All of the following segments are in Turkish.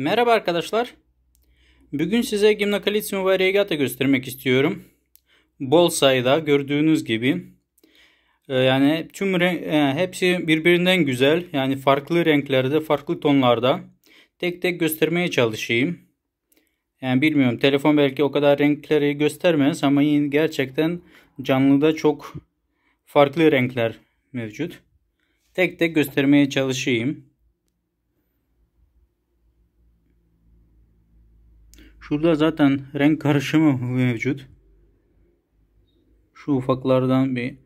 Merhaba arkadaşlar. Bugün size Gimnakalitium variegata göstermek istiyorum. Bol sayıda gördüğünüz gibi. Ee, yani tüm renk, e, hepsi birbirinden güzel. Yani farklı renklerde, farklı tonlarda. Tek tek göstermeye çalışayım. Yani bilmiyorum telefon belki o kadar renkleri göstermez ama yine gerçekten canlıda çok farklı renkler mevcut. Tek tek göstermeye çalışayım. Şurada zaten renk karışımı mevcut. Şu ufaklardan bir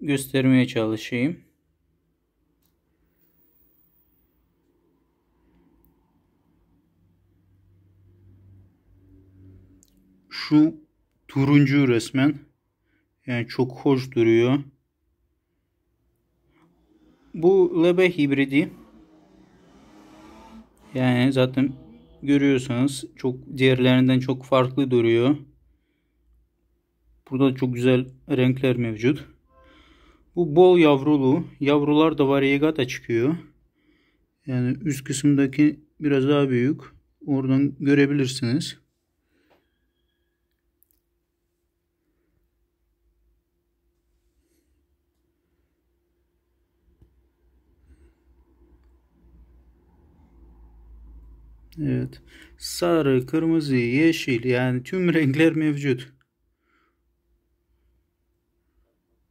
göstermeye çalışayım. Şu turuncu resmen. Yani çok hoş duruyor. Bu lebe hibridi. Yani zaten görüyorsanız çok diğerlerinden çok farklı duruyor. Burada çok güzel renkler mevcut. Bu bol yavrulu. Yavrular da variegata çıkıyor. Yani üst kısımdaki biraz daha büyük. Oradan görebilirsiniz. Evet. Sarı, kırmızı, yeşil yani tüm renkler mevcut.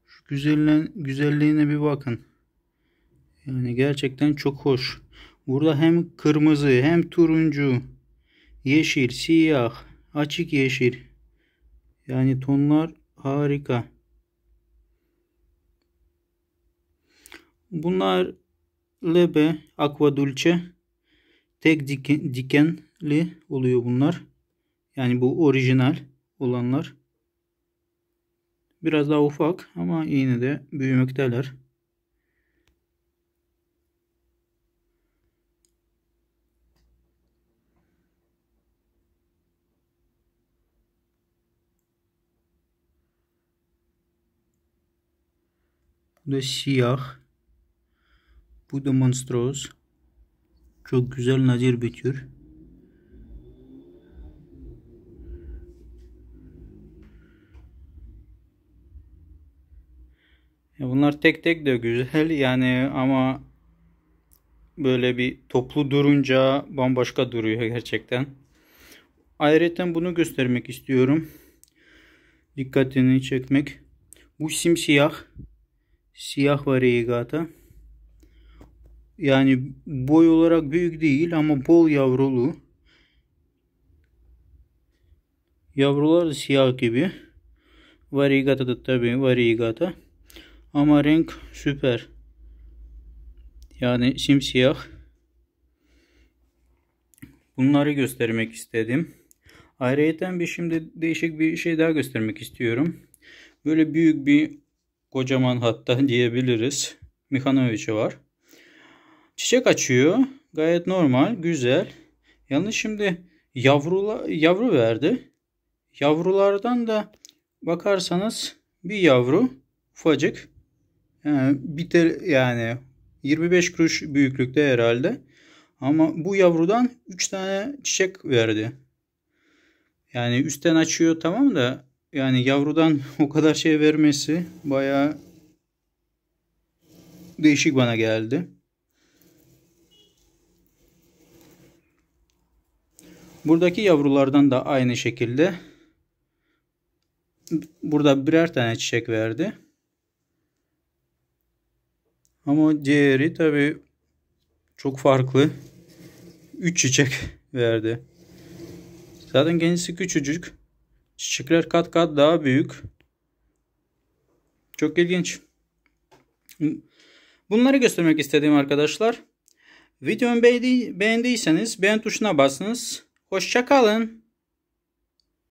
Şu güzelliğine, güzelliğine bir bakın. Yani gerçekten çok hoş. Burada hem kırmızı hem turuncu, yeşil, siyah, açık yeşil. Yani tonlar harika. Bunlar lebe, aqua dulce. Tek diken, dikenli oluyor bunlar. Yani bu orijinal olanlar. Biraz daha ufak ama yine de büyümekteler. Bu da siyah. Bu da monstros. Çok güzel nazir bitiyor. Bunlar tek tek de güzel yani ama böyle bir toplu durunca bambaşka duruyor gerçekten. Ayrıca bunu göstermek istiyorum. Dikkatini çekmek. Bu simsiyah. Siyah var rigata. Yani boy olarak büyük değil ama bol yavrulu. Yavrular da siyah gibi. Varigata da tabi varigata. Ama renk süper. Yani simsiyah. Bunları göstermek istedim. Ayrıca bir şimdi değişik bir şey daha göstermek istiyorum. Böyle büyük bir kocaman hatta diyebiliriz. Mihanoviç'i var. Çiçek açıyor. Gayet normal, güzel. Yalnız şimdi yavrula, yavru verdi. Yavrulardan da bakarsanız bir yavru ufacık. Yani biter yani 25 kuruş büyüklükte herhalde. Ama bu yavrudan 3 tane çiçek verdi. Yani üstten açıyor tamam da yani yavrudan o kadar şey vermesi baya değişik bana geldi. Buradaki yavrulardan da aynı şekilde burada birer tane çiçek verdi. Ama diğeri tabi çok farklı. 3 çiçek verdi. Zaten kendisi küçücük. Çiçekler kat kat daha büyük. Çok ilginç. Bunları göstermek istedim arkadaşlar. Videomu beğendiyseniz beğen tuşuna basınız. Hoşçakalın.